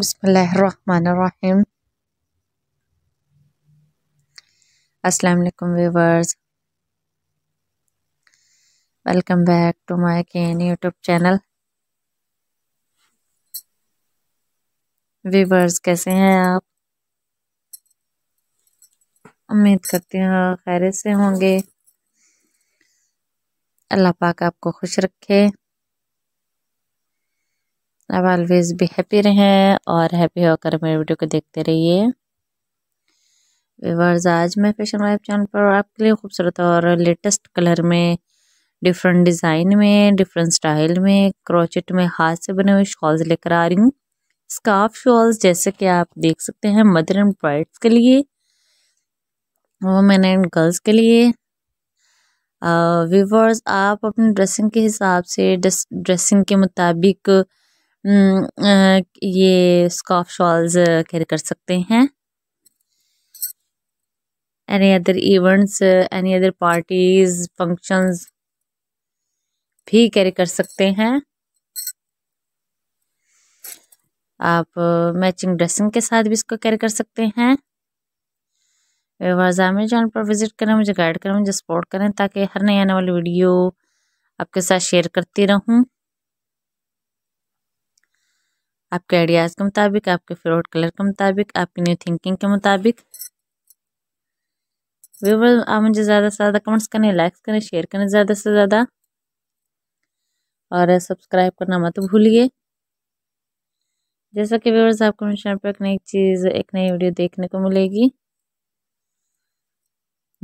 बसमीम असलकम viewers welcome back to my केन यूट्यूब चैनल व्यूवर्स कैसे हैं आप उम्मीद करती हूँ खैर से होंगे अल्लाह पाक आपको खुश रखे आप ऑलवेज भी हैप्पी रहें और हैप्पी होकर मेरे वीडियो को देखते रहिए व्यवर्स आज मैं फैशन वाइब चैनल पर आपके लिए खूबसूरत और लेटेस्ट कलर में डिफरेंट डिज़ाइन में डिफरेंट स्टाइल में क्रोचेट में हाथ से बने हुए शॉल्स लेकर आ रही हूँ स्काफ शॉल्स जैसे कि आप देख सकते हैं मदर एंड ब्राइड्स के लिए वोमेन एंड गर्ल्स के लिए व्यूवर्स uh, आप अपने ड्रेसिंग के हिसाब से ड्रेसिंग के मुताबिक हम्म, ये स्काफ शॉल्स कैरी कर सकते हैं any other events any other parties functions भी कैरी कर सकते हैं आप मैचिंग ड्रेसिंग के साथ भी इसको कैरी कर सकते हैं व्यवर्स अमेजोन पर विज़िट करें मुझे गाइड करें मुझे सपोर्ट करें ताकि हर नई आने वाली वीडियो आपके साथ शेयर करती रहूं आपके आइडियाज़ के मुताबिक आपके फ्रॉड कलर के मुताबिक आपकी न्यू थिंकिंग के मुताबिक व्यूवर आप मुझे ज़्यादा से ज़्यादा कमेंट्स करें लाइक्स करें शेयर करें ज़्यादा से ज़्यादा और सब्सक्राइब करना मत भूलिए जैसा कि व्यूवर्स आपको मेरे चैनल पर एक नई चीज़ एक नई वीडियो देखने को मिलेगी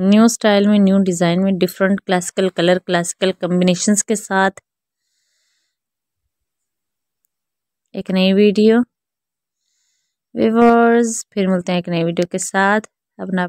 न्यू स्टाइल में न्यू डिज़ाइन में different classical colour classical combination के साथ एक नई वीडियो व्यूवर्स फिर मिलते हैं एक नई वीडियो के साथ अपना